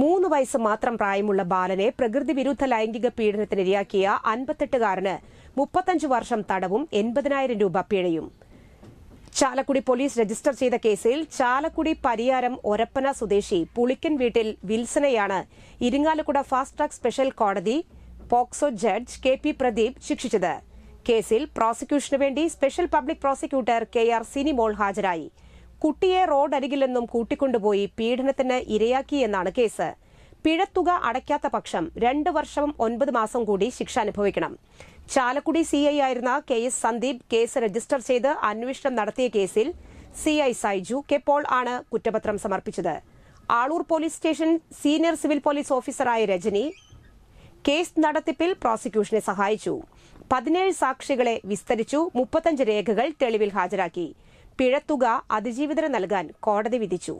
മൂന്ന് വയസ്സ് മാത്രം പ്രായമുള്ള ബാലനെ പ്രകൃതി വിരുദ്ധ ലൈംഗിക പീഡനത്തിനിരയാക്കിയ അൻപത്തെട്ടുകാരന് മുപ്പത്തഞ്ച് വർഷം തടവും എൺപതിനായിരം രൂപ പിഴയും ചാലക്കുടി പോലീസ് രജിസ്റ്റർ ചെയ്ത കേസിൽ ചാലക്കുടി പരിയാരം ഒരപ്പന സ്വദേശി പുളിക്കൻ വീട്ടിൽ വിൽസനെയാണ് ഇരിങ്ങാലക്കുട ഫാസ്റ്റ് ട്രാക്ക് സ്പെഷ്യൽ കോടതി POCSO judge K P Pradeep ശിക്ഷിച്ചത് കേസിൽ പ്രോസിക്യൂഷനു വേണ്ടി special public prosecutor K R Sinimol ഹാജരായി കുട്ടിയെ റോഡരികിൽ നിന്നും കൂട്ടിക്കൊണ്ടുപോയി പീഡനത്തിന് ഇരയാക്കിയെന്നാണ് കേസ് പിഴത്തുക അടയ്ക്കാത്ത പക്ഷം രണ്ട് വർഷവും ഒൻപത് മാസം കൂടി ശിക്ഷ അനുഭവിക്കണം ചാലക്കുടി സിഐ ആയിരുന്ന K S Sandeep case register ചെയ്ത് അന്വേഷണം നടത്തിയ കേസിൽ സിഐ സൈജു കെ പോൾ ആണ് കുറ്റപത്രം സമർപ്പിച്ചത് Aloor police station senior civil police ഓഫീസറായ രജനി കേസ് നടത്തിപ്പിൽ പ്രോസിക്യൂഷനെ സഹായിച്ചു പതിനേഴ് സാക്ഷികളെ വിസ്തരിച്ചു മുപ്പത്തഞ്ച് രേഖകൾ തെളിവിൽ ഹാജരാക്കി പിഴത്തുക അതിജീവിതം നൽകാൻ കോടതി വിധിച്ചു